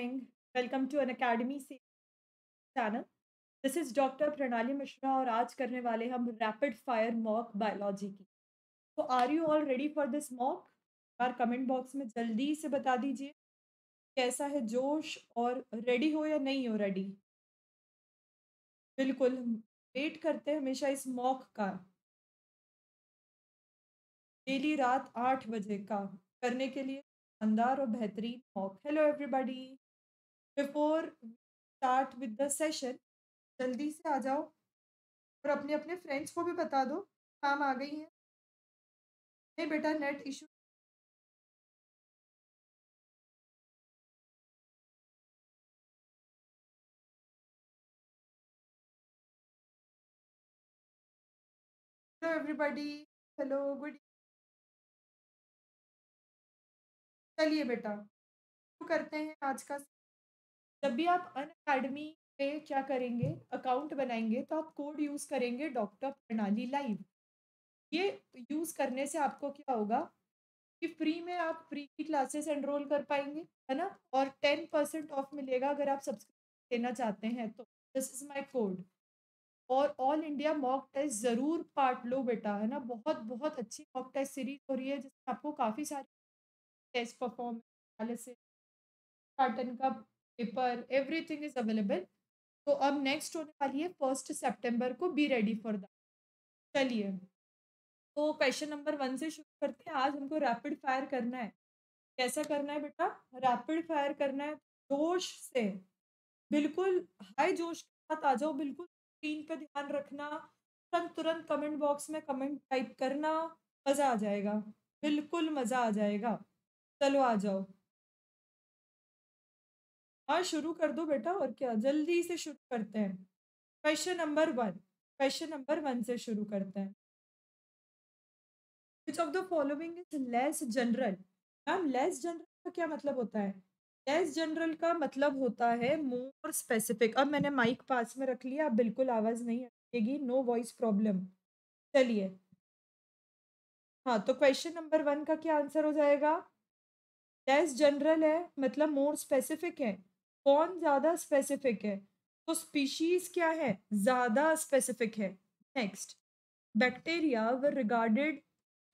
Welcome to N academy से channel this is doctor Pranali Mishra और आज करने वाले हम रैपिड फायर मॉक बायोलॉजी की तो are you all ready for this mock यार कमेंट बॉक्स में जल्दी से बता दीजिए कैसा है जोश और रेडी हो या नहीं हो रेडी बिल्कुल वेट करते हैं हमेशा इस मॉक का डेली रात आठ बजे का करने के लिए शानदार और बेहतरीन mock hello everybody before start with the session जल्दी से आ जाओ और अपने अपने फ्रेंड्स को भी बता दो काम आ गई है नहीं बेटा net issue hello everybody hello good चलिए बेटा करते हैं आज का जब भी आप अन अकेडमी पे क्या करेंगे अकाउंट बनाएंगे तो आप कोड यूज करेंगे डॉक्टर प्रणाली लाइव ये यूज करने से आपको क्या होगा कि फ्री में आप फ्री की क्लासेस एनरोल कर पाएंगे है ना और टेन परसेंट ऑफ मिलेगा अगर आप सब्सक्रिप्शन लेना चाहते हैं तो दिस इज माई कोड और ऑल इंडिया मॉक टेस्ट ज़रूर पार्ट लो बेटा है ना बहुत बहुत अच्छी मॉक टेस्ट सीरीज हो रही है जिसमें आपको काफ़ी सारे टेस्ट परफॉर्मेंस से का पेपर एवरीथिंग इज अवेलेबल तो अब नेक्स्ट होने वाली है फर्स्ट सेप्टेम्बर को बी रेडी फॉर दैट चलिए तो क्वेश्चन नंबर वन से शुरू करते हैं आज हमको रैपिड फायर करना है कैसा करना है बेटा रैपिड फायर करना है जोश से बिल्कुल हाई जोश के साथ आ जाओ बिल्कुल स्क्रीन पर ध्यान रखना तुरंत तुरंत कमेंट बॉक्स में कमेंट टाइप करना मज़ा आ जाएगा बिल्कुल मज़ा आ जाएगा चलो आ जाओ हाँ शुरू कर दो बेटा और क्या जल्दी से शुरू करते हैं question number one question number one से शुरू करते हैं which of the following is less general ma'am less general का क्या मतलब होता है लेस जनरल का मतलब होता है मोर स्पेसिफिक अब मैंने माइक पास में रख लिया अब बिल्कुल आवाज़ नहीं आएगी नो वॉइस प्रॉब्लम चलिए हाँ तो क्वेश्चन नंबर वन का क्या आंसर हो जाएगा लेस जनरल है मतलब मोर स्पेसिफिक है कौन ज्यादा स्पेसिफिक है तो स्पीशीज क्या है ज्यादा स्पेसिफिक है next bacteria were regarded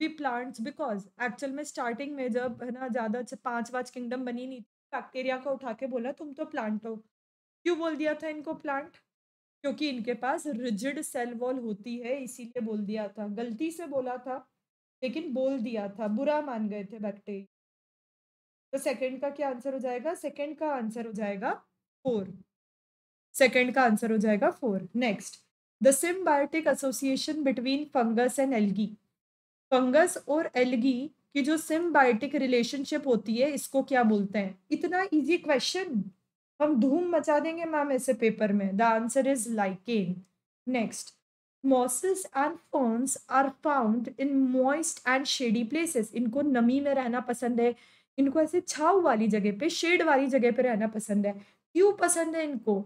we plants because actual में स्टार्टिंग में जब है ना ज्यादा पांच पाँच किंगडम बनी नहीं थी बैक्टीरिया को उठा के बोला तुम तो प्लांट हो क्यों बोल दिया था इनको प्लांट क्योंकि इनके पास रिजिड सेल वॉल होती है इसीलिए बोल दिया था गलती से बोला था लेकिन बोल दिया था बुरा मान गए थे बैक्टीरिया तो सेकंड का क्या आंसर हो जाएगा सेकंड का आंसर हो जाएगा फोर सेकंड का आंसर हो जाएगा four next the symbiotic association between fungus and algae fungus और एल्गी की जो सिम्बायोटिक रिलेशनशिप होती है इसको क्या बोलते हैं इतना इजी क्वेश्चन हम धूम मचा देंगे मैम ऐसे पेपर में the answer is lichen next mosses and ferns are found in moist and shady places इनको नमी में रहना पसंद है इनको ऐसे छाव वाली जगह पे शेड वाली जगह पे रहना पसंद है क्यों पसंद है इनको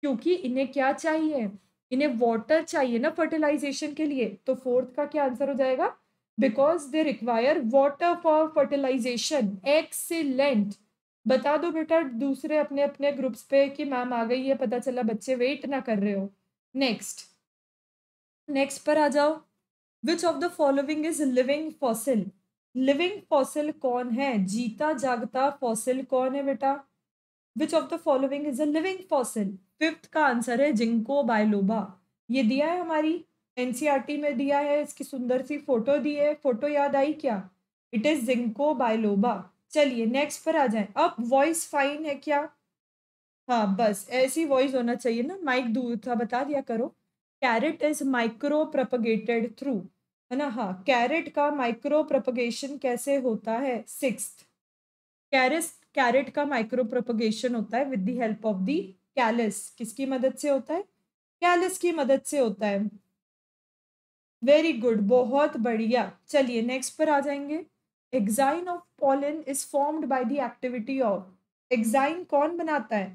क्योंकि इन्हें क्या चाहिए इन्हें वाटर चाहिए ना फर्टिलाइजेशन के लिए तो फोर्थ का क्या आंसर हो जाएगा because they require water for fertilisation excellent बता दो बेटा दूसरे अपने अपने ग्रुप्स पे कि मैम आ गई है पता चला बच्चे वेट ना कर रहे हो नेक्स्ट नेक्स्ट पर आ जाओ which of the following is living fossil living fossil कौन है जीता जागता फॉसिल कौन है बेटा which of the following is a living fossil fifth का आंसर है जिंको बायलोबा ये दिया है हमारी एनसीईआरटी e में दिया है इसकी सुंदर सी फोटो दी है फोटो याद आई क्या इट इज जिंको बायलोबा चलिए नेक्स्ट पर आ जाए अब वॉइस फाइन है क्या हाँ बस ऐसी वॉइस होना चाहिए ना माइक दूर था बता दिया करो carrot is micro propagated through है ना हाँ कैरेट का माइक्रो प्रोपोगेशन कैसे होता है सिक्स कैरिस कैरेट का माइक्रो प्रोपोगेशन होता है with the help of the callus किसकी मदद से होता है कैलिस की मदद से होता है वेरी गुड बहुत बढ़िया चलिए नेक्स्ट पर आ जाएंगे exine of pollen is formed by the activity of exine कौन बनाता है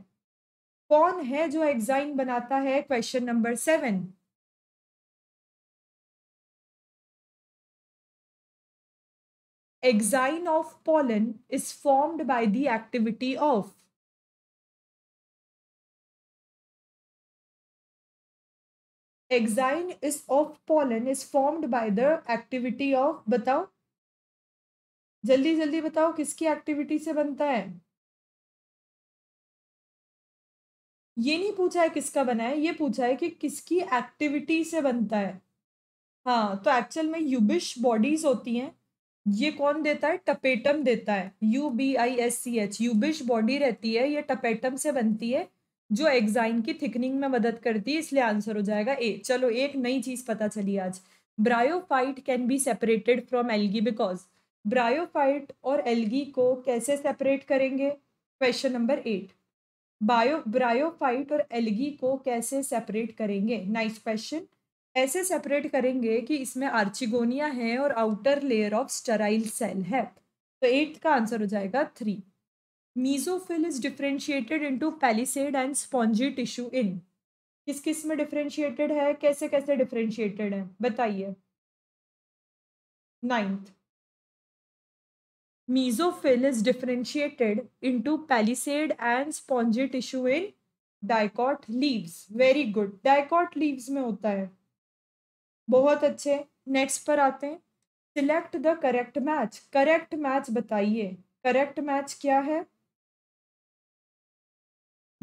कौन है जो एग्जाइन बनाता है question number seven Axine of pollen is formed by the activity of Axine is of pollen is formed by the activity of बताओ जल्दी जल्दी बताओ किसकी एक्टिविटी से बनता है ये नहीं पूछा है किसका बना है ये पूछा है कि किसकी एक्टिविटी से बनता है हाँ तो एक्चुअल में यूबिश बॉडीज होती हैं ये कौन देता है टपेटम देता है U B I S C H Ubisch body रहती है ये टपेटम से बनती है जो एग्जाइन की थिकनिंग में मदद करती है इसलिए आंसर हो जाएगा ए चलो एक नई चीज पता चली आज bryophyte can be separated from algae because bryophyte और एल्गी को कैसे सेपरेट करेंगे question number eight bio bryophyte और एल्गी को कैसे सेपरेट करेंगे नाइस क्वेश्चन ऐसे सेपरेट करेंगे कि इसमें आर्चिगोनिया है और outer layer of sterile cell है तो एट्थ का आंसर हो जाएगा three mesophyll is differentiated into palisade and spongy tissue in किस किस में डिफ्रेंशिएटेड है कैसे कैसे डिफ्रेंशिएटेड है बताइए ninth mesophyll is differentiated into palisade and spongy tissue in dicot leaves very good dicot leaves में होता है बहुत अच्छे नेक्स्ट पर आते हैं select the correct match correct match बताइए करेक्ट मैच क्या है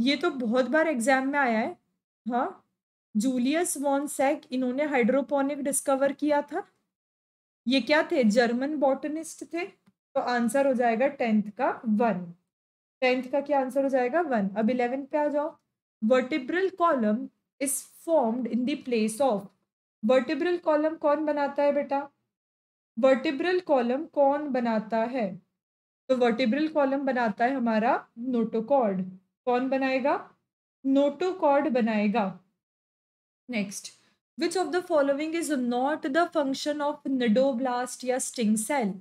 ये तो बहुत बार एग्जाम में आया है हाँ जूलियस वॉन सेक इन्होंने हाइड्रोपोनिक डिस्कवर किया था ये क्या थे जर्मन बॉटनिस्ट थे तो आंसर हो जाएगा टेंथ का वन टेंथ का क्या आंसर हो जाएगा वन अब इलेवेंथ पे आ जाओ vertebral column is formed in the place of vertebral column कौन बनाता है बेटा वर्टिब्रल कॉलम कौन बनाता है तो वर्टिब्रल कॉलम बनाता है हमारा नोटोकॉर्ड कौन बनाएगा नोटोकॉर्ड बनाएगा next which of the following is not the function of cnidoblast या स्टिंग सेल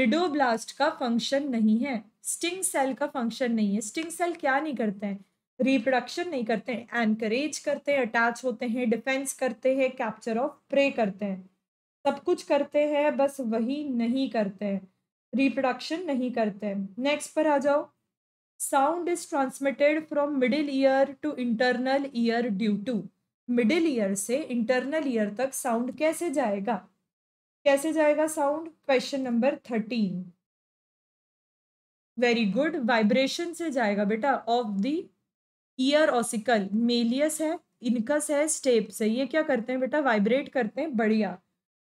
निडोब्लास्ट का फंक्शन नहीं है स्टिंग सेल का फंक्शन नहीं है स्टिंग सेल क्या नहीं करते हैं रिप्रोडक्शन नहीं करते हैं एनकरेज करते हैं अटैच होते हैं डिफेंस करते हैं कैप्चर ऑफ प्रे करते हैं सब कुछ करते हैं बस वही नहीं करते हैं रिप्रोडक्शन नहीं करते हैं नेक्स्ट पर आ जाओ sound is transmitted from middle ear to internal ear due to middle ear से इंटरनल ईयर तक साउंड कैसे जाएगा कैसे जाएगा sound question number thirteen very good vibration से जाएगा बेटा of the ear ossicle malleus है इनकस है स्टेप्स है ये क्या करते हैं बेटा वाइब्रेट करते हैं बढ़िया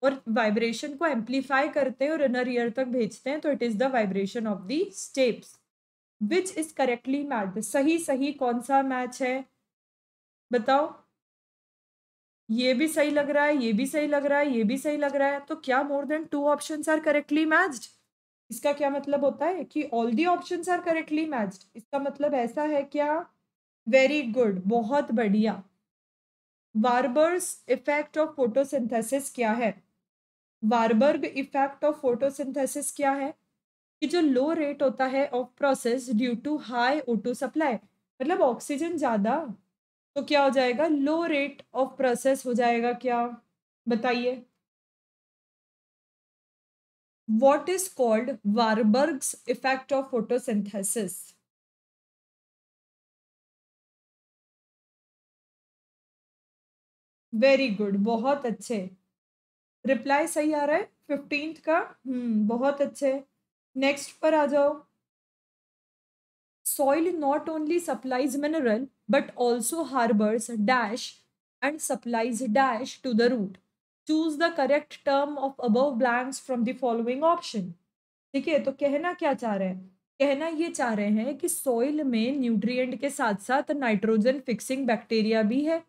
और वाइब्रेशन को एम्पलीफाई करते हैं और इनर ईयर तक भेजते हैं तो it is the vibration of the stapes which is correctly match सही सही कौन सा मैच है बताओ ये भी सही लग रहा है ये भी सही लग रहा है ये भी सही लग रहा है तो क्या more than two option are correctly matched इसका क्या मतलब होता है कि all the option are correctly matched इसका मतलब ऐसा है क्या वेरी गुड बहुत बढ़िया वार्बर्स इफेक्ट ऑफ फोटोसिंथेसिस क्या है वार्बर्ग इफेक्ट ऑफ फोटोसिंथेसिस क्या है कि जो लो रेट होता है of process due to high O two supply मतलब ऑक्सीजन ज़्यादा तो क्या हो जाएगा लो रेट ऑफ प्रोसेस हो जाएगा क्या बताइए what is called Warburg's effect of photosynthesis very good बहुत अच्छे रिप्लाई सही आ रहा है फिफ्टींथ का हम्म बहुत अच्छे नेक्स्ट पर आ जाओ soil not only supplies mineral but also harbours dash and supplies dash to the root choose the correct term of अब blanks from the following option ठीक है तो कहना क्या चाह रहे हैं कहना ये चाह रहे हैं कि सॉइल में न्यूट्रिएंट के साथ साथ नाइट्रोजन फिक्सिंग बैक्टीरिया भी है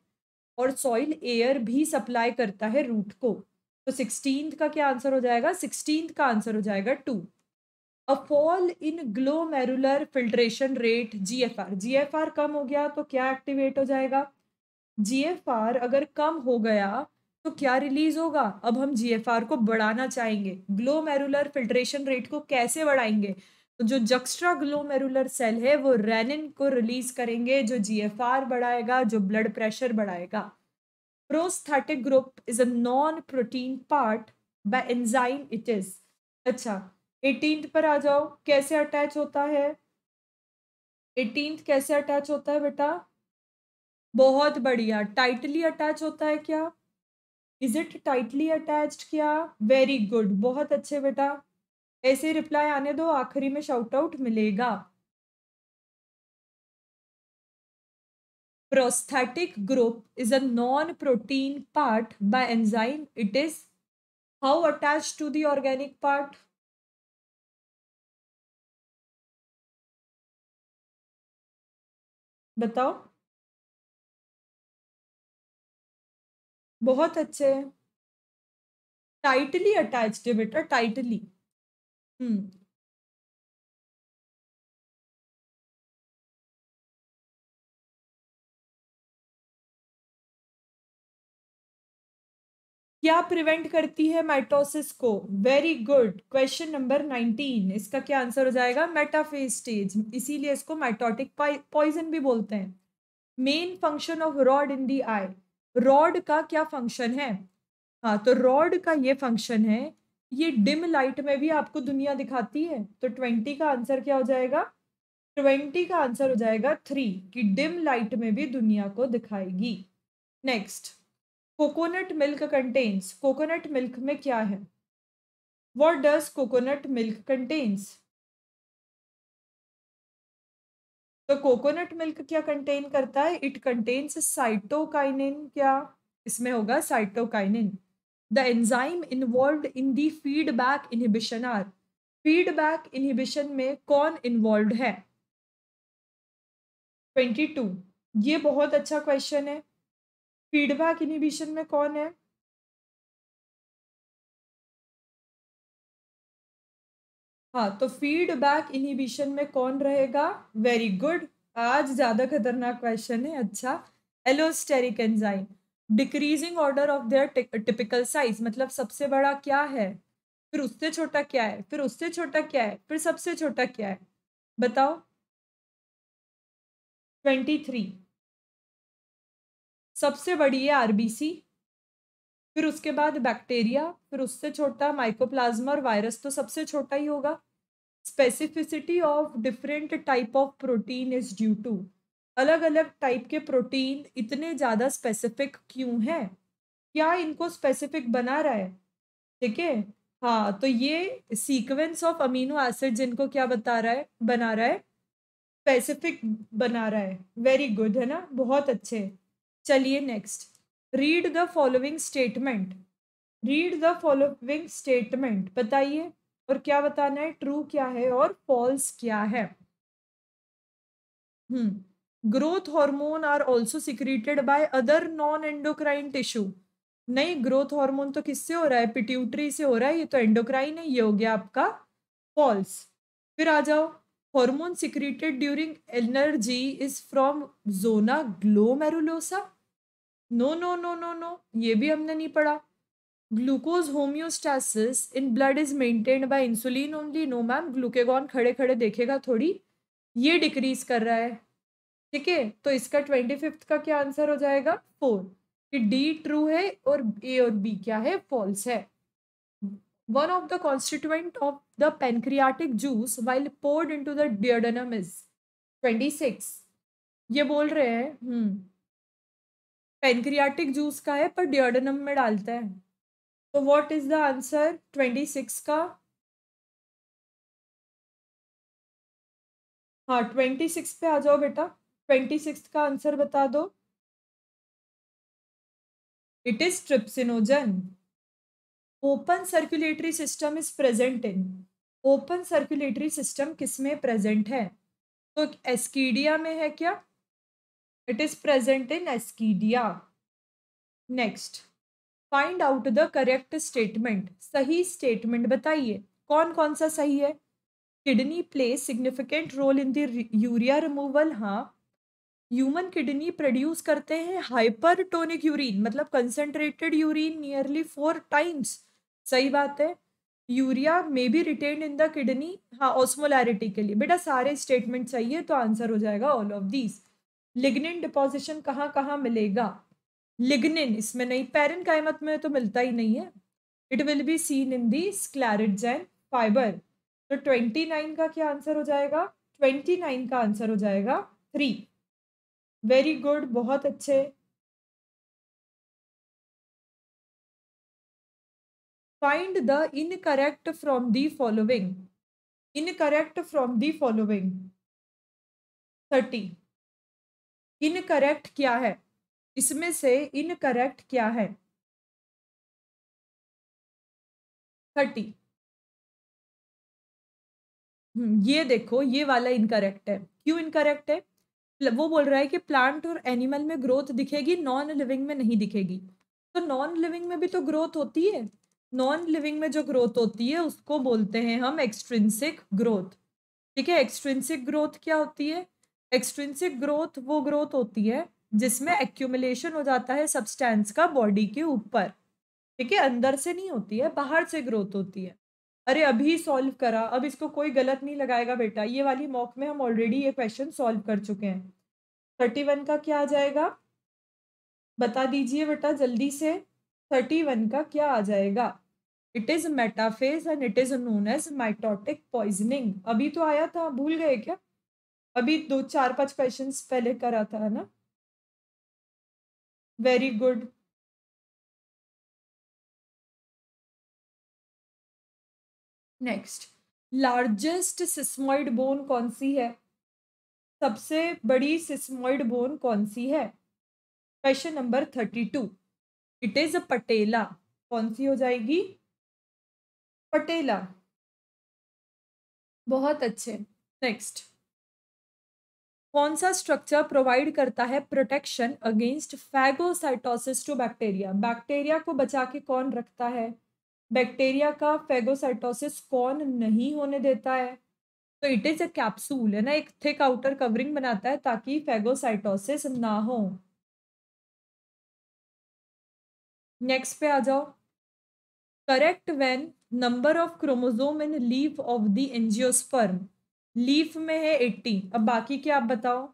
और सॉइल एयर भी सप्लाई करता है रूट को तो सिक्सटीन का क्या आंसर हो जाएगा सिक्सटीन का आंसर हो जाएगा two a fall in glomerular filtration rate GFR GFR कम हो गया तो क्या एक्टिवेट हो जाएगा जीएफआर अगर कम हो गया तो क्या रिलीज होगा अब हम जीएफआर को बढ़ाना चाहेंगे ग्लोमेरुलर फिल्ट्रेशन रेट को कैसे बढ़ाएंगे जो जक्स्ट्रा ग्लोमेरुलर सेल है वो रेनिन को रिलीज करेंगे जो जीएफआर बढ़ाएगा जो ब्लड प्रेशर बढ़ाएगा prosthetic group is a non protein part by enzyme it is अच्छा एटीन पर आ जाओ कैसे अटैच होता है एटीन कैसे अटैच होता है बेटा बहुत बढ़िया टाइटली अटैच होता है क्या इज इट टाइटली अटैच्ड क्या वेरी गुड बहुत अच्छे बेटा ऐसे रिप्लाई आने दो आखिरी में शाउट आउट मिलेगा prosthetic group is a non protein part by enzyme it is how attach to the organic part बताओ बहुत अच्छे टाइटली अटैच्ड है बेटा टाइटली हम्म। क्या प्रिवेंट करती है माइटोसिस को very good question number nineteen इसका क्या आंसर हो जाएगा मेटाफेज स्टेज इसीलिए इसको माइटोटिक पॉइजन भी बोलते हैं main function of rod in the eye rod का क्या फंक्शन है हाँ तो रॉड का ये फंक्शन है ये डिम लाइट में भी आपको दुनिया दिखाती है तो ट्वेंटी का आंसर क्या हो जाएगा ट्वेंटी का आंसर हो जाएगा थ्री कि डिम लाइट में भी दुनिया को दिखाएगी next coconut milk contains coconut milk में क्या है what does coconut milk contains तो कोकोनट मिल्क क्या कंटेन करता है इट कंटेन्स साइटोकाइनिन क्या इसमें होगा cytokinin the enzyme involved in the feedback inhibition are feedback inhibition में कौन involved है 22 ये बहुत अच्छा क्वेश्चन है फीडबैक इनिबिशन में कौन है हाँ तो फीडबैक इनिबिशन में कौन रहेगा वेरी गुड आज ज्यादा खतरनाक क्वेश्चन है अच्छा allosteric enzyme decreasing order of their typical size मतलब सबसे बड़ा क्या है फिर उससे छोटा क्या है फिर उससे छोटा क्या है फिर सबसे छोटा क्या है बताओ ट्वेंटी थ्री सबसे बड़ी है आरबीसी फिर उसके बाद बैक्टीरिया फिर उससे छोटा माइकोप्लाज्मा और वायरस तो सबसे छोटा ही होगा specificity of different type of protein is due to अलग अलग टाइप के प्रोटीन इतने ज़्यादा स्पेसिफिक क्यों है क्या इनको स्पेसिफिक बना रहा है ठीक है हाँ तो ये सीक्वेंस ऑफ अमीनो एसिड जिनको क्या बता रहा है बना रहा है स्पेसिफिक बना रहा है वेरी गुड है ना बहुत अच्छे चलिए next read the following statement read the following statement बताइए और क्या बताना है ट्रू क्या है और फॉल्स क्या है hmm growth hormone are also secreted by other non endocrine tissue नहीं ग्रोथ हार्मोन तो किससे हो रहा है पिट्यूटरी से हो रहा है ये तो एंडोक्राइन है ये हो गया आपका फॉल्स फिर आ जाओ hormone secreted during energy is from zona glomerulosa no no no no no ये भी हमने नहीं पढ़ा glucose homeostasis in blood is maintained by insulin only no ma'am glucagon खड़े खड़े देखेगा थोड़ी ये डिक्रीज कर रहा है ठीक है तो इसका ट्वेंटी फिफ्थ का क्या आंसर हो जाएगा फोर कि डी ट्रू है और ए और बी क्या है फॉल्स है one of the constituent of the pancreatic juice while poured into the duodenum is twenty six ये बोल रहे हैं हम्म पेनक्रियाटिक जूस का है पर डियडनम में डालते हैं तो what is the answer twenty six का हाँ ट्वेंटी सिक्स पे आ जाओ बेटा ट्वेंटी सिक्स का आंसर बता दो it is trypsinogen open circulatory system is present in open circulatory system किसमें प्रेजेंट है तो एस्कीडिया में है क्या it is present in ascidia next find out the correct statement सही स्टेटमेंट बताइए कौन कौन सा सही है kidney play significant role in the urea removal हाँ ह्यूमन किडनी प्रोड्यूस करते हैं हाइपरटोनिक यूरिन मतलब concentrated urine nearly four times सही बात है urea may be retain in the kidney हाँ ऑस्मोलैरिटी के लिए बेटा सारे स्टेटमेंट चाहिए तो आंसर हो जाएगा all of these lignin deposition कहाँ कहाँ मिलेगा लिग्निन इसमें नहीं पैरन कायमत में तो मिलता ही नहीं है it will be seen in the sclerenchyma fibre तो ट्वेंटी नाइन का क्या आंसर हो जाएगा ट्वेंटी नाइन का आंसर हो जाएगा थ्री वेरी गुड बहुत अच्छे find the incorrect from the in incorrect from the following thirty incorrect क्या है इसमें से इनकरेक्ट क्या है थर्टी हम्म, ये देखो ये वाला इनकरेक्ट है क्यों इनकरेक्ट है वो बोल रहा है कि प्लांट और एनिमल में ग्रोथ दिखेगी नॉन लिविंग में नहीं दिखेगी तो नॉन लिविंग में भी तो ग्रोथ होती है नॉन लिविंग में जो ग्रोथ होती है उसको बोलते हैं हम एक्सट्रिंसिक ग्रोथ ठीक है एक्सट्रिंसिक ग्रोथ क्या होती है एक्सट्रिंसिक ग्रोथ वो ग्रोथ होती है जिसमें एक्यूमलेशन हो जाता है सब्सटेंस का बॉडी के ऊपर ठीक है अंदर से नहीं होती है बाहर से ग्रोथ होती है अरे अभी सॉल्व करा अब इसको कोई गलत नहीं लगाएगा बेटा ये वाली मॉक में हम ऑलरेडी ये क्वेश्चन सॉल्व कर चुके हैं थर्टी वन का क्या आ जाएगा बता दीजिए बेटा जल्दी से थर्टी वन का क्या आ जाएगा it is metaphase and it is known as mitotic poisoning अभी तो आया था भूल गए क्या अभी दो चार पांच क्वेश्चन पहले करा था ना very good next largest sesamoid bone कौन सी है सबसे बड़ी सिस्मोइड बोन कौन सी है question number thirty two it is a patella कौन सी हो जाएगी पटेला बहुत अच्छे नेक्स्ट कौन सा स्ट्रक्चर प्रोवाइड करता है protection against phagocytosis to bacteria bacteria को बचा के कौन रखता है बैक्टीरिया का फेगोसाइटोसिस कौन नहीं होने देता है तो इट इज अ कैप्सूल है ना एक थिक आउटर कवरिंग बनाता है ताकि फेगोसाइटोसिस ना हो नेक्स्ट पे आ जाओ correct when number of chromosome in leaf of the angiosperm leaf में है एट्टी अब बाकी क्या आप बताओ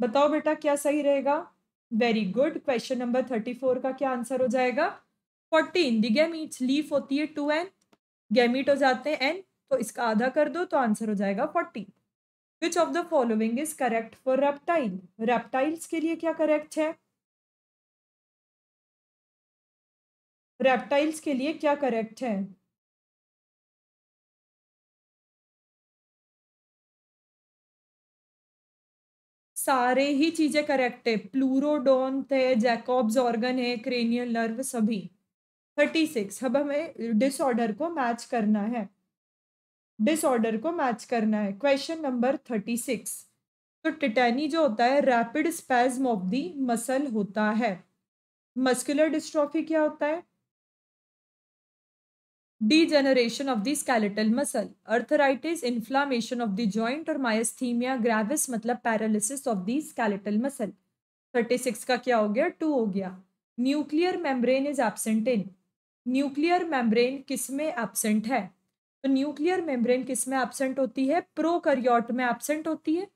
बताओ बेटा क्या सही रहेगा very good question number thirty four का क्या आंसर हो जाएगा फोर्टीन दी गैमीट्स लीफ होती है टू एन गैमीट हो जाते हैं एन तो इसका आधा कर दो तो आंसर हो जाएगा fourteen which of the following is correct for reptile reptiles के लिए क्या करेक्ट है रेप्टाइल्स के लिए क्या करेक्ट है सारे ही चीजें करेक्ट है प्लूरोडोन थे जैकॉब्स ऑर्गन है क्रेनियल नर्व सभी थर्टी सिक्स अब हमें डिसऑर्डर को मैच करना है डिसऑर्डर को मैच करना है क्वेश्चन नंबर थर्टी सिक्स तो टिटैनी जो होता है rapid spasm of the muscle होता है मस्कुलर डिस्ट्रॉफी क्या होता है degeneration of the skeletal muscle arthritis inflammation of the joint और मायस्थीमिया ग्रेविस मतलब of the skeletal muscle thirty six का क्या हो गया टू हो गया nuclear membrane is absent in nuclear membrane किसमें एबसेंट है तो न्यूक्लियर मेम्ब्रेन किसमें एबसेंट होती है प्रोकैरियोट में एबसेंट होती है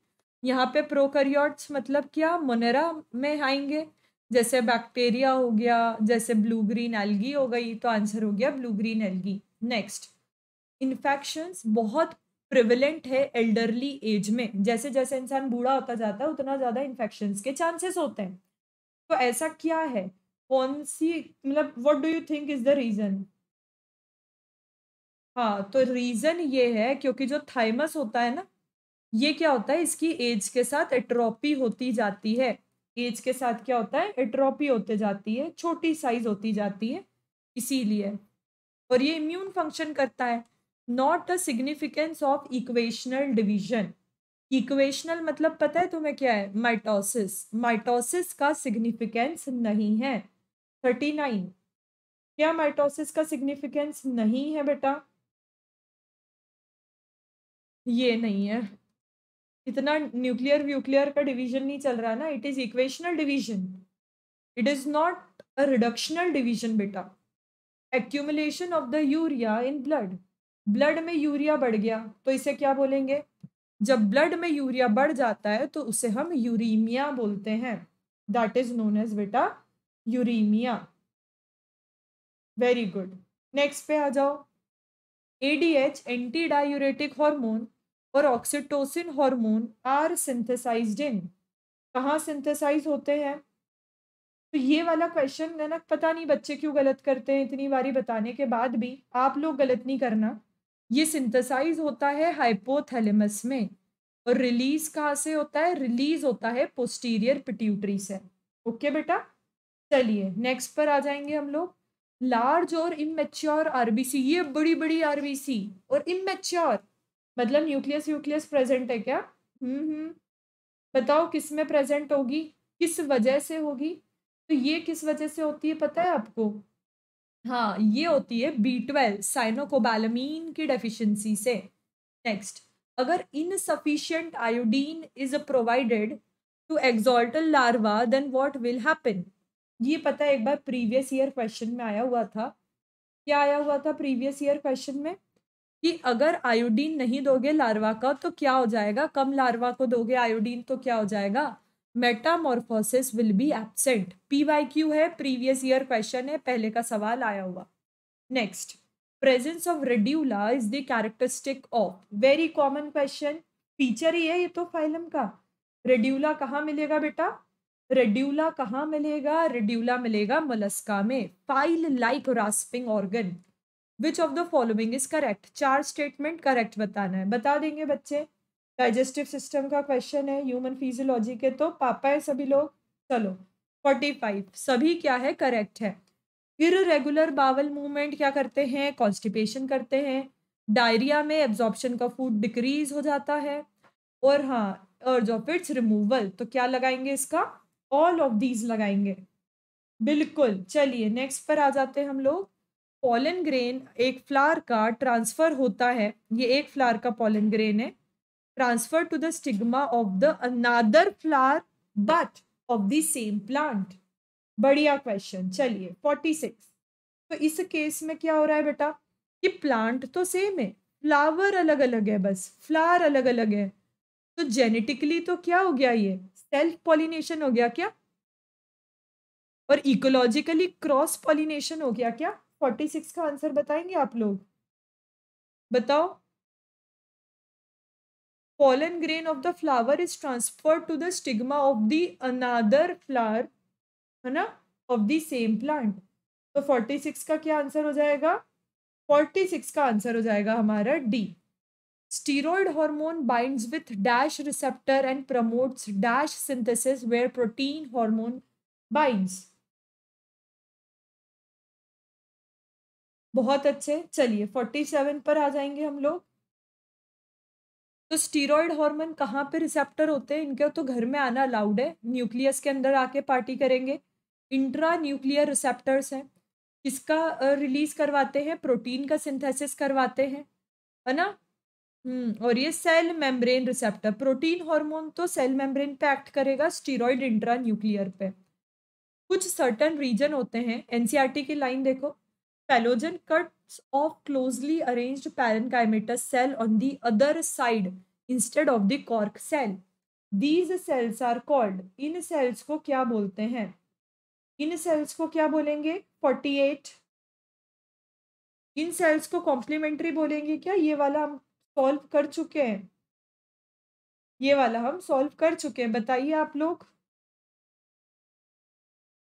यहाँ पे प्रोकरियोट्स मतलब क्या मोनेरा में आएंगे जैसे बैक्टीरिया हो गया जैसे ब्लू ग्रीन एल्गी हो गई तो आंसर हो गया blue green algae next infections बहुत प्रिविलेंट है एल्डरली एज में जैसे जैसे इंसान बूढ़ा होता जाता है उतना ज़्यादा इन्फेक्शंस के चांसेस होते हैं तो ऐसा क्या है कौन सी मतलब what do you think is the reason हाँ तो रीज़न ये है क्योंकि जो थाइमस होता है ना ये क्या होता है इसकी एज के साथ एट्रोपी होती जाती है एज के साथ क्या होता है एट्रोपी होते जाती है छोटी साइज होती जाती है इसीलिए और ये इम्यून फंक्शन करता है not the significance of equational division equational मतलब पता है तुम्हें क्या है माइटोसिस माइटोसिस का सिग्निफिकेंस नहीं है थर्टी नाइन क्या माइटोसिस का सिग्निफिकेंस नहीं है बेटा ये नहीं है इतना न्यूक्लियर व्यूक्लियर का डिवीजन नहीं चल रहा ना it is equational division it is not a reductional division बेटा accumulation of the urea in blood blood में यूरिया बढ़ गया तो इसे क्या बोलेंगे जब ब्लड में यूरिया बढ़ जाता है तो उसे हम यूरीमिया बोलते हैं दैट इज नोन एज बेटा यूरीमिया वेरी गुड नेक्स्ट पे आ जाओ एडीएच एंटी डायूरेटिक हॉर्मोन और oxytocin hormone are synthesised in कहाँ सिंथेसाइज होते हैं तो ये वाला क्वेश्चन है ना पता नहीं बच्चे क्यों गलत करते हैं इतनी बारी बताने के बाद भी आप लोग गलत नहीं करना ये सिंथेसाइज होता है हाइपोथैलेमस में और रिलीज कहाँ से होता है रिलीज होता है पोस्टीरियर पिट्यूटरी से ओके बेटा चलिए नेक्स्ट पर आ जाएंगे हम लोग लार्ज और इमेच्योर आरबीसी ये बड़ी बड़ी आरबीसी और इमेच्योर मतलब न्यूक्लियस यूक्लियस प्रेजेंट है क्या हम्म, हम्म बताओ किस में प्रेजेंट होगी किस वजह से होगी तो ये किस वजह से होती है पता है आपको हाँ ये होती है बी ट्वेल्व साइनोकोबालमीन की डेफिशिएंसी से नेक्स्ट अगर insufficient iodine is provided to axolotl larva then what will happen ये पता है एक बार प्रीवियस ईयर क्वेश्चन में आया हुआ था क्या आया हुआ था प्रीवियस ईयर क्वेश्चन में कि अगर आयोडीन नहीं दोगे लार्वा का तो क्या हो जाएगा कम लार्वा को दोगे आयोडीन तो क्या हो जाएगा metamorphosis will be absent P Y Q है प्रीवियस ईयर क्वेश्चन है पहले का सवाल आया हुआ next presence of radula is the characteristic of very common question feature ही है ये तो फाइलम का रेड्यूला कहाँ मिलेगा बेटा रेड्यूला कहाँ मिलेगा रेड्यूला मिलेगा मोलस्का में file like rasping organ which of the following is correct चार स्टेटमेंट करेक्ट बताना है बता देंगे बच्चे डाइजेस्टिव सिस्टम का क्वेश्चन है ह्यूमन फिजियोलॉजी के तो पापा है सभी लोग चलो फोर्टी फाइव सभी क्या है करेक्ट है इरेगुलर बावल मूवमेंट क्या करते हैं कॉन्स्टिपेशन करते हैं डायरिया में एब्जॉर्प्शन का फूड डिक्रीज हो जाता है और हाँ अर्ज ऑफ इट्स रिमूवल तो क्या लगाएंगे इसका ऑल ऑफ दीज लगाएंगे बिल्कुल चलिए नेक्स्ट पर आ जाते हैं हम लोग पॉलन ग्रेन एक फ्लावर का ट्रांसफर होता है ये एक फ्लावर का पॉलन ग्रेन है transfer to the stigma of the another flower but of the same plant बढ़िया क्वेश्चन चलिए फोर्टी सिक्स तो इस केस में क्या हो रहा है बेटा कि प्लांट तो सेम है फ्लावर अलग अलग है बस फ्लावर अलग अलग है तो जेनेटिकली तो क्या हो गया ये सेल्फ पॉलिनेशन हो गया क्या और इकोलॉजिकली क्रॉस पॉलिनेशन हो गया क्या फोर्टी सिक्स का आंसर बताएंगे आप लोग बताओ pollen grain of the flower is transfer to the stigma of the another flower है ना ऑफ द सेम प्लांट तो फोर्टी सिक्स का क्या आंसर हो जाएगा फोर्टी सिक्स का आंसर हो जाएगा हमारा D steroid hormone binds with dash receptor and promotes dash synthesis where protein hormone binds बहुत अच्छे चलिए फोर्टी सेवन पर आ जाएंगे हम लोग तो स्टीरोइड हार्मोन कहाँ पे रिसेप्टर होते हैं इनके तो घर में आना अलाउड है न्यूक्लियस के अंदर आके पार्टी करेंगे इंट्रा न्यूक्लियर रिसेप्टर्स हैं किसका रिलीज करवाते हैं प्रोटीन का सिंथेसिस करवाते हैं है ना हम्म, और ये cell membrane receptor protein hormone तो सेल मेम्ब्रेन पे एक्ट करेगा स्टीरोयड इंट्रा न्यूक्लियर पे कुछ सर्टन रीजन होते हैं एनसीआरटी e की लाइन देखो Phalogen cuts off closely arranged parenchymatous cell on the other side instead of the cork cell. These cells are called. इन cells को क्या बोलते हैं इन cells को क्या बोलेंगे 48. इन cells को कॉम्प्लीमेंट्री बोलेंगे क्या ये वाला हम सॉल्व कर चुके हैं ये वाला हम सॉल्व कर चुके हैं बताइए आप लोग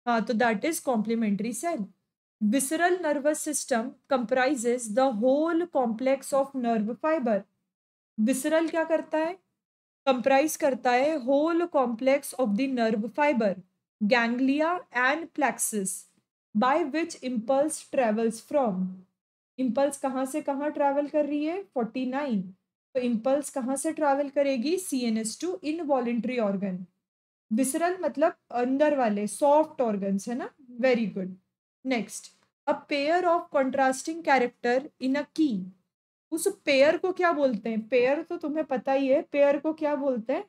हाँ तो that is complementary cell visceral nervous system comprises the whole complex of nerve fiber visceral क्या करता है कंप्राइज करता है whole complex of the nerve fibre ganglia and plexus by which impulse travels from impulse कहाँ से कहाँ travel कर रही है फोर्टी नाइन तो इम्पल्स कहाँ से ट्रेवल करेगी C N S to involuntary organ visceral मतलब अंदर वाले सॉफ्ट ऑर्गन्स है ना very good next a pair of contrasting character in a की उस पेयर को क्या बोलते हैं पेयर तो तुम्हें पता ही है पेयर को क्या बोलते हैं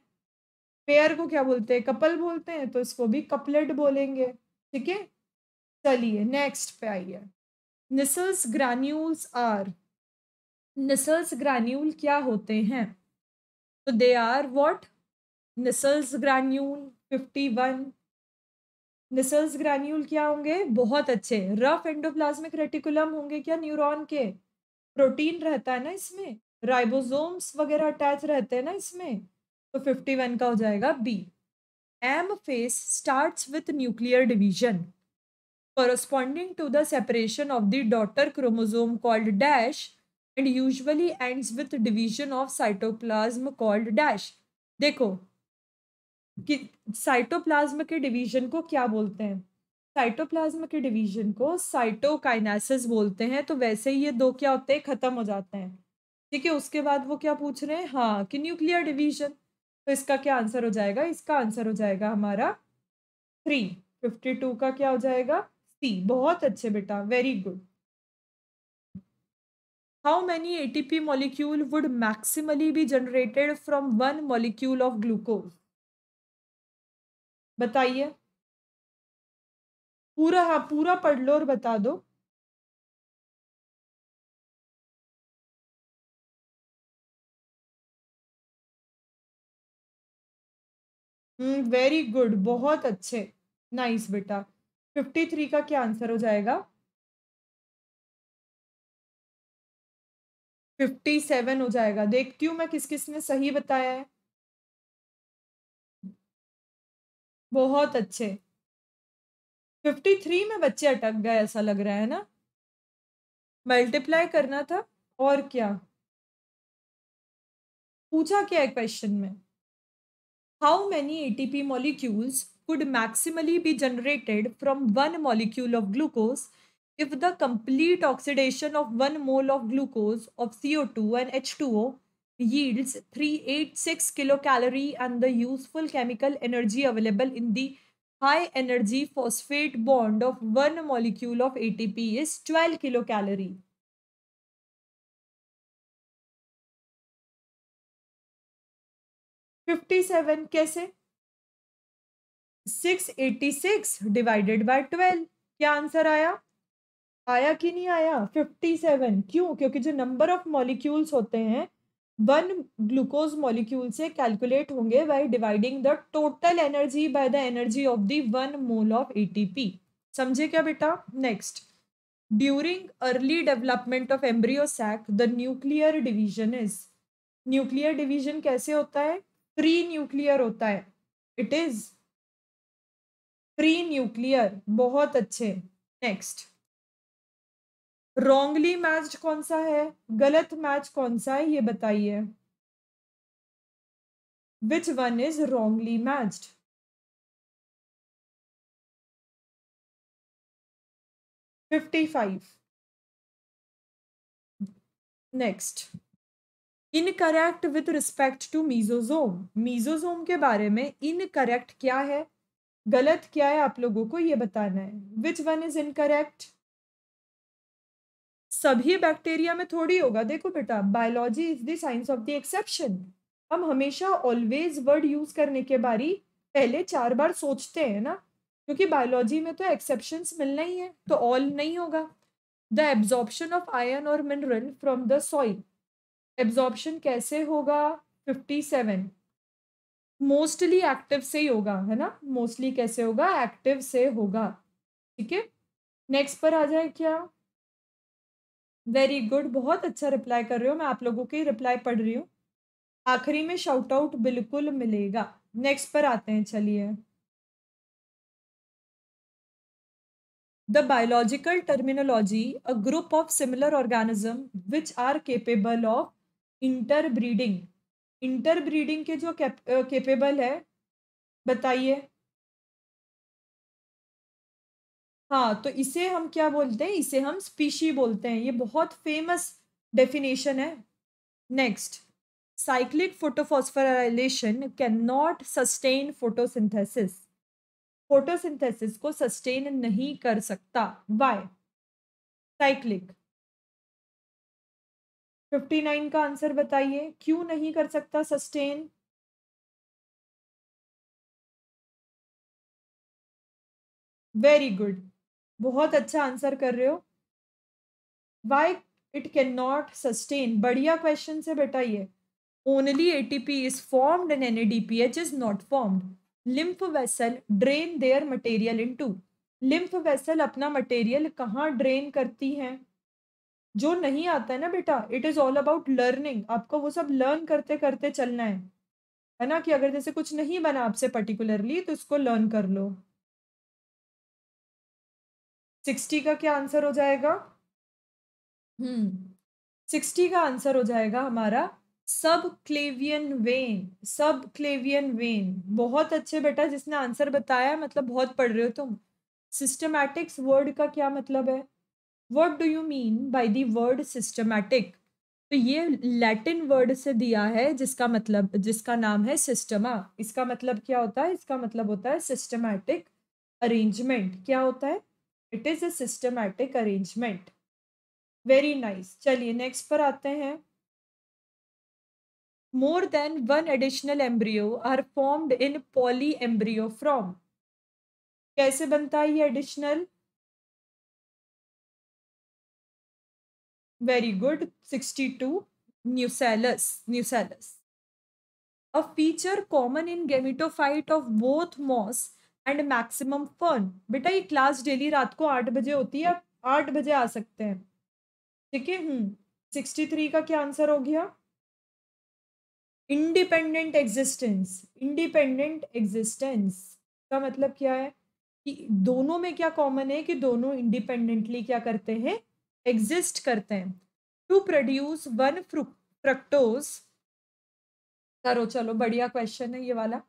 पेयर को क्या बोलते हैं कपल बोलते हैं तो इसको भी कपलेट बोलेंगे ठीक है चलिए नेक्स्ट पे आइए Nissl's granules are Nissl's granule क्या होते हैं तो they are what Nissl's granule fifty one Nissl's granule क्या होंगे बहुत अच्छे रफ एंडोप्लाज्मिक रेटिकुलम होंगे क्या न्यूरॉन के प्रोटीन रहता है ना इसमें राइबोसोम्स वगैरह अटैच रहते हैं ना इसमें तो फिफ्टी वन का हो जाएगा B M phase start with nuclear division corresponding to the separation of the daughter chromosome called dash and usually end with division of cytoplasm called dash देखो कि साइटोप्लाज्म के डिवीजन को क्या बोलते हैं साइटोप्लाज्म के डिवीजन को साइटोकाइनासिस बोलते हैं तो वैसे ही ये दो क्या होते हैं खत्म हो जाते हैं ठीक है उसके बाद वो क्या पूछ रहे हैं हाँ कि न्यूक्लियर डिवीजन तो इसका क्या आंसर हो जाएगा इसका आंसर हो जाएगा हमारा थ्री फिफ्टी टू का क्या हो जाएगा सी बहुत अच्छे बेटा very good how many A T P molecule would maximally be generated from one molecule of glucose बताइए पूरा हाँ पूरा पढ़ लो और बता दो वेरी गुड बहुत अच्छे नाइस बेटा फिफ्टी थ्री का क्या आंसर हो जाएगा फिफ्टी सेवन हो जाएगा देखती हूँ मैं किस किस ने सही बताया है बहुत अच्छे फिफ्टी थ्री में बच्चे अटक गए ऐसा लग रहा है ना मल्टीप्लाई करना था और क्या पूछा क्या है क्वेश्चन में how many A T P molecules could maximally be generated from one molecule of glucose if the complete oxidation of one mole of glucose of C O two and H two O yields 386 kilocalorie and the useful chemical energy available in the high energy phosphate bond of one molecule of ATP is 12 kilocalorie. Fifty seven कैसे? Six eighty six divided by twelve क्या answer आया आया कि नहीं आया fifty seven क्यों क्योंकि जो नंबर ऑफ मॉलिक्यूल्स होते हैं वन ग्लूकोज मॉलिक्यूल से कैलकुलेट होंगे by dividing the total energy by the energy of the one mole of A समझे क्या बेटा next during early development of embryo sac the nuclear division is nuclear division कैसे होता है pre nuclear होता है इट इज प्री न्यूक्लियर बहुत अच्छे नेक्स्ट रॉन्गली मैच्ड कौन सा है गलत मैच कौन सा है ये बताइए which one is wrongly matched fifty five next incorrect with respect to mesosome mesosome के बारे में इनकरेक्ट क्या है गलत क्या है आप लोगों को ये बताना है विच वन इज इनकरेक्ट सभी बैक्टीरिया में थोड़ी होगा देखो बेटा biology is the science of the exception हम हमेशा ऑलवेज वर्ड यूज करने के बारी पहले चार बार सोचते हैं ना क्योंकि बायोलॉजी में तो एक्सेप्शन मिलना ही है तो ऑल नहीं होगा द एब्जॉर्प्शन ऑफ आयन और mineral from the soil absorption कैसे होगा फिफ्टी सेवन मोस्टली एक्टिव से ही होगा है ना मोस्टली कैसे होगा एक्टिव से होगा ठीक है नेक्स्ट पर आ जाए क्या वेरी गुड बहुत अच्छा रिप्लाई कर रहे हो मैं आप लोगों की रिप्लाई पढ़ रही हूँ आखिरी में शाउट आउट बिल्कुल मिलेगा नेक्स्ट पर आते हैं चलिए the biological terminology a group of similar organism which are capable of interbreeding interbreeding के जो केपेबल है बताइए हाँ तो इसे हम क्या बोलते हैं इसे हम स्पीशी बोलते हैं ये बहुत फेमस डेफिनेशन है next cyclic photophosphorylation can not sustain photosynthesis photosynthesis को सस्टेन नहीं कर सकता वाई साइक्लिक फिफ्टी नाइन का आंसर बताइए क्यों नहीं कर सकता सस्टेन वेरी गुड बहुत अच्छा आंसर कर रहे हो why it can not sustain बढ़िया क्वेश्चन से बेटा ये only A T P is formed N N A D P H is not formed lymph vessel drain their material into lymph vessel अपना material कहाँ drain करती हैं जो नहीं आता है ना बेटा it is all about learning आपको वो सब लर्न करते करते चलना है है ना कि अगर जैसे कुछ नहीं बना आपसे पर्टिकुलरली तो उसको लर्न कर लो सिक्सटी का क्या आंसर हो जाएगा हम्म सिक्सटी का आंसर हो जाएगा हमारा सब क्लेवियन वेन सब क्लेवियन वेन बहुत अच्छे बेटा जिसने आंसर बताया मतलब बहुत पढ़ रहे हो तुम सिस्टमैटिक्स वर्ड का क्या मतलब है what do you mean by the word systematic तो ये लैटिन वर्ड से दिया है जिसका मतलब जिसका नाम है सिस्टमा इसका मतलब क्या होता है इसका मतलब होता है सिस्टमैटिक अरेंजमेंट क्या होता है it is a systematic arrangement very nice चलिए नेक्स्ट पर आते हैं more than one additional embryo are formed in poly embryo from कैसे बनता है ये additional very good sixty two nucellus nucellus a feature common in gametophyte of both moss and maximum fun बेटा ये क्लास डेली रात को आठ बजे होती है आठ बजे आ सकते हैं ठीक है सिक्सटी हम्म, थ्री का क्या आंसर हो गया इंडिपेंडेंट एग्जिस्टेंस इंडिपेंडेंट एग्जिस्टेंस का मतलब क्या है कि दोनों में क्या कॉमन है कि दोनों इंडिपेंडेंटली क्या करते हैं एग्जिस्ट करते हैं टू प्रोड्यूस वन फ्रुक्टोज करो चलो बढ़िया क्वेश्चन है ये वाला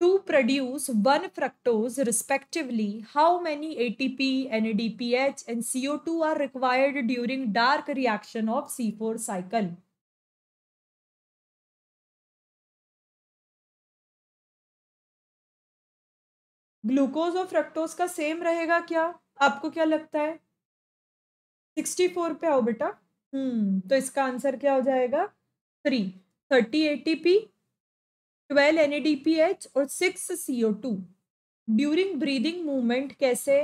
to produce one fructose respectively how many A T P N D P H and C O two are required during dark reaction of C four cycle glucose और fructose का same रहेगा क्या आपको क्या लगता है सिक्सटी फोर पे आओ बेटा हम्म तो इसका आंसर क्या हो जाएगा three thirty A T P twelve N और six C during breathing movement कैसे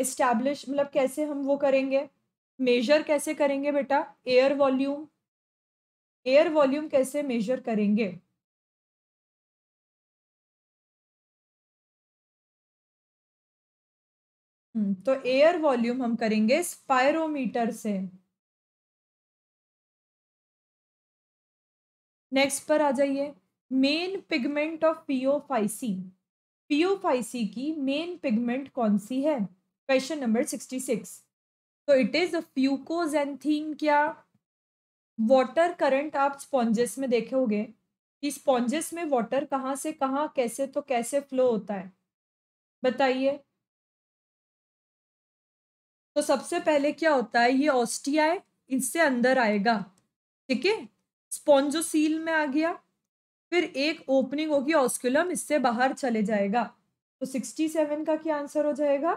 इस्टेब्लिश मतलब कैसे हम वो करेंगे मेजर कैसे करेंगे बेटा एयर वॉल्यूम एयर वॉल्यूम कैसे मेजर करेंगे हम्म, तो एयर वॉल्यूम हम करेंगे स्पायरोमीटर से नेक्स्ट पर आ जाइए main pigment of phaeophyceae phaeophyceae की मेन पिगमेंट कौन सी है क्वेश्चन नंबर सिक्सटी सिक्स तो इट इज फ्यूकोजेंथीन क्या वाटर करंट आप स्पॉन्जेस में देखे होंगे कि स्पॉन्जेस में वाटर कहाँ से कहाँ कैसे तो कैसे फ्लो होता है बताइए तो सबसे पहले क्या होता है ये ऑस्टिया है इससे अंदर आएगा ठीक है स्पॉन्जोसील में आ गया फिर एक ओपनिंग होगी ऑस्कुलम इससे बाहर चले जाएगा तो सिक्सटी सेवन का क्या आंसर हो जाएगा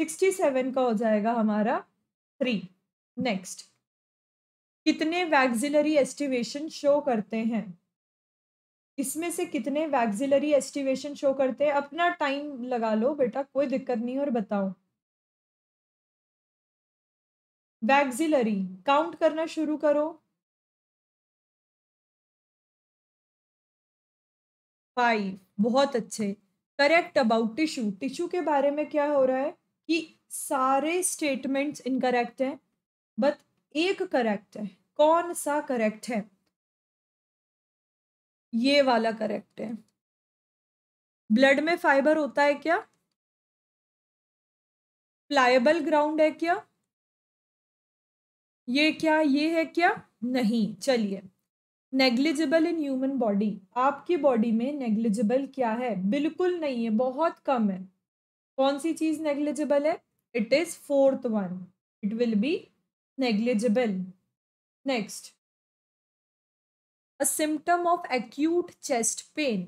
सिक्सटी सेवन का हो जाएगा हमारा थ्री नेक्स्ट कितने वैक्सिलरी एस्टिवेशन शो करते हैं इसमें से कितने वैक्सिलरी एस्टिवेशन शो करते हैं अपना टाइम लगा लो बेटा कोई दिक्कत नहीं और बताओ वैक्सिलरी काउंट करना शुरू करो फाइव बहुत अच्छे करेक्ट अबाउट टिश्यू टिश्यू के बारे में क्या हो रहा है कि सारे स्टेटमेंट्स इनकरेक्ट हैं बट एक करेक्ट है कौन सा करेक्ट है ये वाला करेक्ट है ब्लड में फाइबर होता है क्या प्लायबल ग्राउंड है क्या ये क्या ये है क्या नहीं चलिए नेग्लिजिबल इन ह्यूमन बॉडी आपकी बॉडी में नेग्लिजिबल क्या है बिल्कुल नहीं है बहुत कम है कौन सी चीज़ नेग्लिजिबल है it is fourth one it will be negligible next a symptom of acute chest pain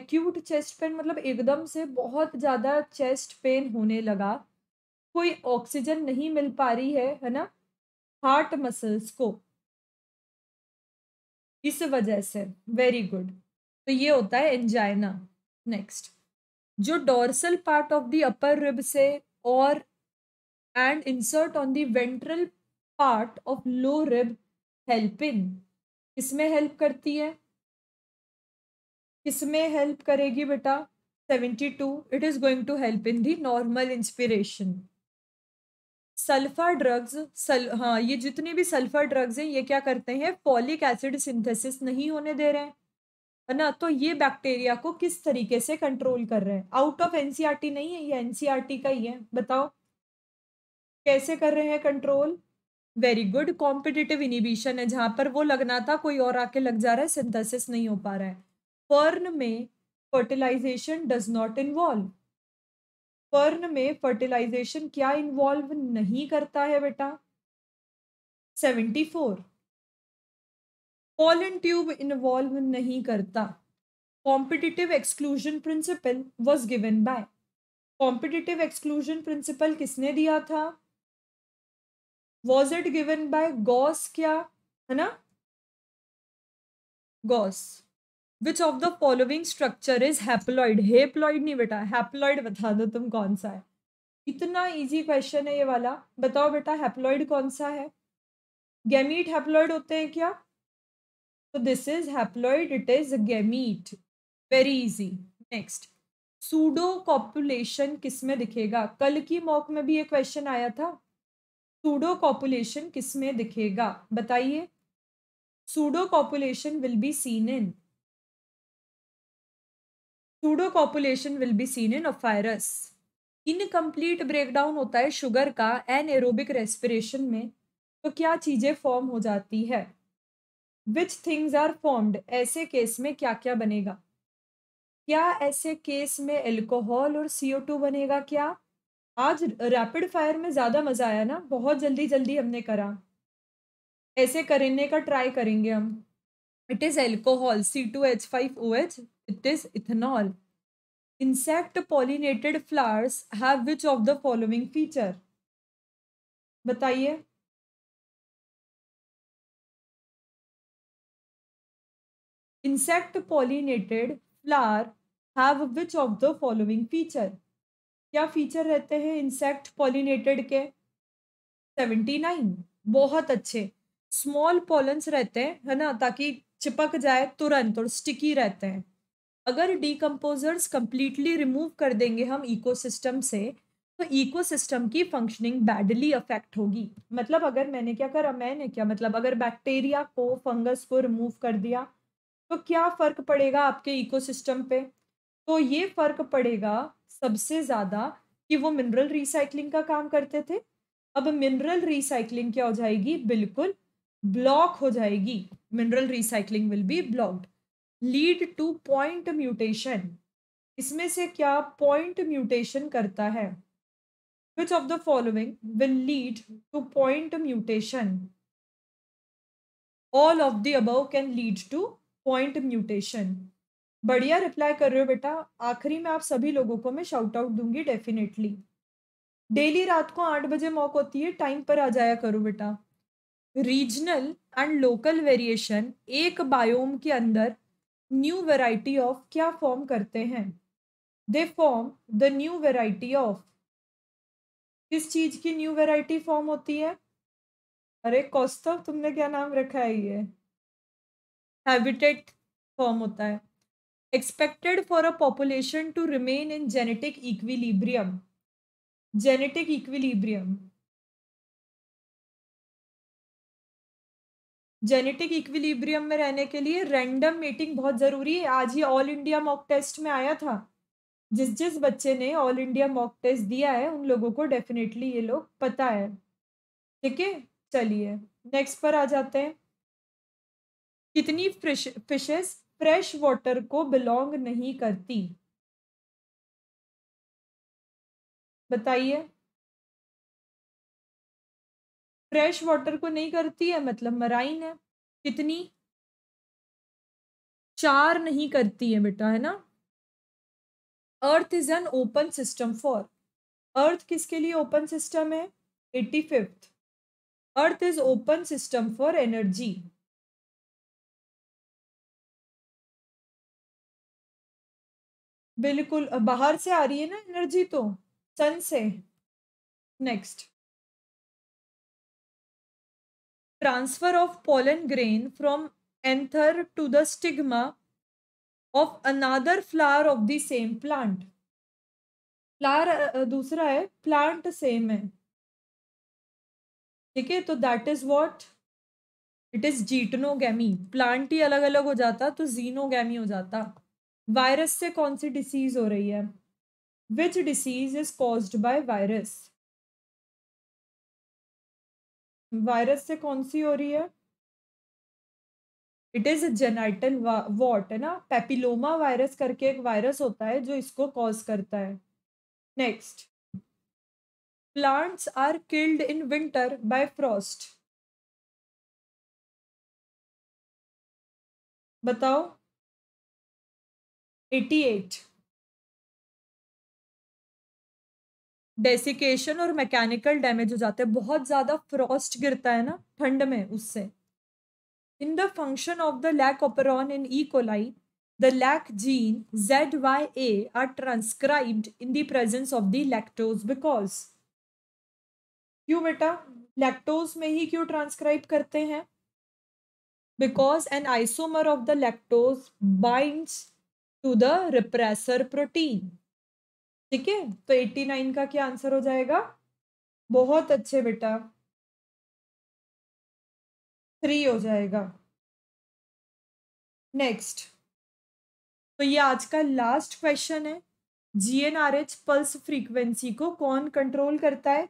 acute chest pain मतलब एकदम से बहुत ज़्यादा चेस्ट पेन होने लगा कोई ऑक्सीजन नहीं मिल पा रही है है ना हार्ट मसल्स को इस वजह से वेरी गुड तो ये होता है एंजाइना नेक्स्ट जो dorsal part of the upper rib से और and insert on the ventral part of low rib in किसमें हेल्प करती है किसमें हेल्प करेगी बेटा seventy two it is going to help in the normal inspiration sulphur drugs सल हाँ ये जितने भी सल्फर ड्रग्स हैं ये क्या करते हैं फॉलिक एसिड सिंथेसिस नहीं होने दे रहे हैं है ना तो ये बैक्टीरिया को किस तरीके से कंट्रोल कर रहे हैं आउट ऑफ एनसीईआरटी नहीं है ये एनसीईआरटी का ही है बताओ कैसे कर रहे हैं control very good competitive inhibition है जहाँ पर वो लगना था कोई और आके लग जा रहा है सिंथेसिस नहीं हो पा रहा है फर्न में fertilization does not involve fern में फर्टिलाइजेशन क्या इन्वॉल्व नहीं करता है बेटा seventy four pollen tube involve नहीं करता competitive exclusion principle was given by competitive exclusion principle किसने दिया था was it given by Gause क्या है ना Gause which of the following structure is haploid haploid नहीं बेटा हैप्लॉइड बता दो तुम कौन सा है इतना इजी क्वेश्चन है ये वाला बताओ बेटा हैप्लॉइड कौन सा है गैमीट हैप्लॉइड होते हैं क्या तो this is haploid it is gamete very easy next pseudocopulation किस में दिखेगा कल की मॉक में भी ये क्वेश्चन आया था सूडो कॉपुलेशन किस में दिखेगा बताइए pseudocopulation will be seen in pseudocopulation will be seen in ophrys incomplete breakdown होता है शुगर का एरोबिक रेस्पिरेशन में तो क्या चीज़ें फॉर्म हो जाती है विच थिंग्स आर फॉर्म्ड ऐसे केस में क्या क्या बनेगा क्या ऐसे केस में एल्कोहल और ओ टू बनेगा क्या आज रैपिड फायर में ज़्यादा मज़ा आया ना बहुत जल्दी जल्दी हमने करा ऐसे करने का ट्राई करेंगे हम it is alcohol C two H five O H It is ethanol. Insect pollinated flowers have which of the following feature? बताइए insect pollinated flower have which of the following feature क्या feature रहते हैं insect pollinated के seventy nine बहुत अच्छे small pollens रहते हैं है ना ताकि चिपक जाए तुरंत और स्टिकी रहते हैं अगर डीकम्पोजर्स कम्प्लीटली रिमूव कर देंगे हम इकोसिस्टम से तो इकोसिस्टम की फंक्शनिंग बैडली अफेक्ट होगी मतलब अगर मैंने क्या करा मैंने क्या मतलब अगर बैक्टीरिया को फंगस को रिमूव कर दिया तो क्या फ़र्क पड़ेगा आपके इकोसिस्टम पे तो ये फ़र्क पड़ेगा सबसे ज़्यादा कि वो मिनरल रिसाइकलिंग का काम करते थे अब मिनरल रिसाइकलिंग क्या हो जाएगी बिल्कुल ब्लॉक हो जाएगी mineral recycling will be blocked lead to point mutation इसमें से क्या पॉइंट म्यूटेशन करता है which of the following will lead to point mutation all of the above can lead to point mutation बढ़िया रिप्लाई कर रहे हो बेटा आखिरी में आप सभी लोगों को मैं शाउट आउट दूंगी डेफिनेटली डेली रात को आठ बजे मौक होती है टाइम पर आ जाया करो बेटा रीजनल एंड लोकल वेरिएशन एक बायोम के अंदर न्यू वेराइटी ऑफ क्या फॉर्म करते हैं they form the new variety of किस चीज की न्यू वेराइटी फॉर्म होती है अरे कौस्तव तुमने क्या नाम रखा है ये हैबिटेट फॉर्म होता है expected for a population to remain in genetic equilibrium genetic equilibrium genetic equilibrium में रहने के लिए रैंडम मीटिंग बहुत ज़रूरी है आज ही ऑल इंडिया मॉक टेस्ट में आया था जिस जिस बच्चे ने ऑल इंडिया मॉक टेस्ट दिया है उन लोगों को डेफिनेटली ये लोग पता है ठीक है चलिए नेक्स्ट पर आ जाते हैं कितनी फिशेस फ्रेश वाटर को बिलोंग नहीं करती बताइए फ्रेश वाटर को नहीं करती है मतलब मराइन है कितनी चार नहीं करती है बेटा है ना earth is an open system for earth किसके लिए ओपन सिस्टम है eighty fifth earth is open system for energy बिल्कुल बाहर से आ रही है ना एनर्जी तो सन से next transfer of pollen grain from anther to the stigma of another flower of the same plant flower uh, दूसरा है प्लांट सेम है ठीक है तो that is what it is geitonogamy plant ही अलग अलग हो जाता तो जीनोगी हो जाता वायरस से कौन सी डिसीज हो रही है which disease is caused by virus virus से कौन सी हो रही है इट इज जेनाइटल वॉट है ना पेपिलोमा वायरस करके एक वायरस होता है जो इसको कॉज करता है next plants are killed in winter by frost बताओ एटी एट डेसिकेशन और मैकेनिकल डैमेज हो जाते हैं बहुत ज़्यादा फ्रॉस्ट गिरता है ना ठंड में उससे in the function of the lac operon in E coli gene Z Y A are transcribed in the presence of the lactose because क्यों बेटा लैक्टोज में ही क्यों ट्रांसक्राइब करते हैं because an isomer of the lactose bind to the repressor protein ठीक है तो नाइन का क्या आंसर हो जाएगा बहुत अच्छे बेटा थ्री हो जाएगा नेक्स्ट तो ये आज का लास्ट क्वेश्चन है जीएनआरएच पल्स फ्रीक्वेंसी को कौन कंट्रोल करता है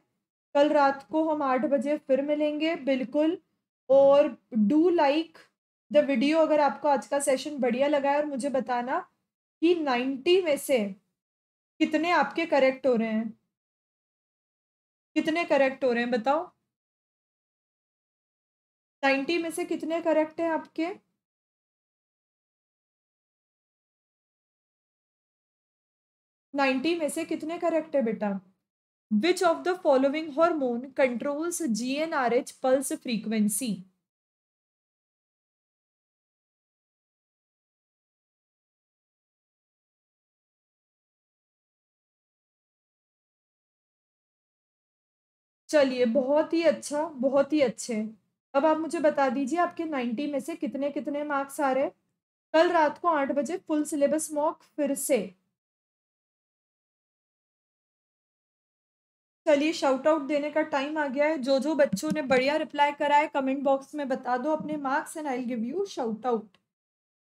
कल रात को हम आठ बजे फिर मिलेंगे बिल्कुल और डू लाइक द वीडियो अगर आपको आज का सेशन बढ़िया लगा है और मुझे बताना कि नाइन्टी में से कितने आपके करेक्ट हो रहे हैं कितने करेक्ट हो रहे हैं बताओ नाइन्टी में से कितने करेक्ट हैं आपके नाइन्टी में से कितने करेक्ट है बेटा which of the following hormone controls G N R H pulse frequency चलिए बहुत ही अच्छा बहुत ही अच्छे अब आप मुझे बता दीजिए आपके नाइन्टी में से कितने कितने मार्क्स आ रहे हैं कल रात को आठ बजे फुल सिलेबस मॉक फिर से चलिए शाउट आउट देने का टाइम आ गया है जो जो बच्चों ने बढ़िया रिप्लाई करा है कमेंट बॉक्स में बता दो अपने marks and I give you shout out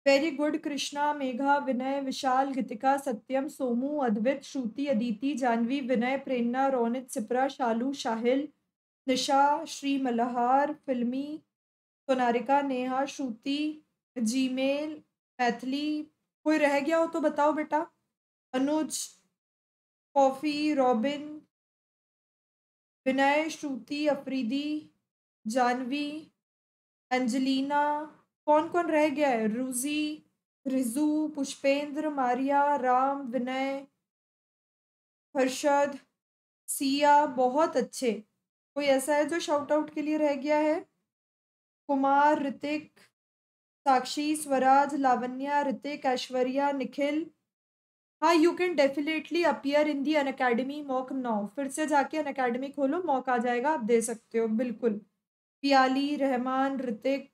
very good Krishna Megha Vinay Vishal Geetika Satyam Somu Advit Shruti Aditi Janvi Vinay Prerna Raunit Sipra Shalu Sahil Nisha Shri Malhar फिल्मी सोनारिका नेहा श्रुति जीमेल मैथिली कोई रह गया हो तो बताओ बेटा अनुज कॉफ़ी रॉबिन विनय श्रुति अफरीदी जानवी एंजलीना कौन कौन रह गया है रूजी रिजू पुष्पेंद्र मारिया राम विनय हर्षद सिया बहुत अच्छे कोई ऐसा है जो शाउट आउट के लिए रह गया है कुमार ऋतिक साक्षी स्वराज लावण्या ऋतिक ऐश्वर्या निखिल हाँ you can definitely appear in the Unacademy mock now फिर से जाके अन अकेडमी खोलो मॉक आ जाएगा आप दे सकते हो बिल्कुल पियाली रहमान ऋतिक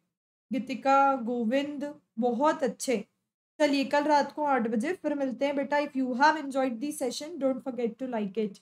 गीतिका गोविंद बहुत अच्छे चलिए कल रात को आठ बजे फिर मिलते हैं बेटा if you have enjoyed the session don't forget to like it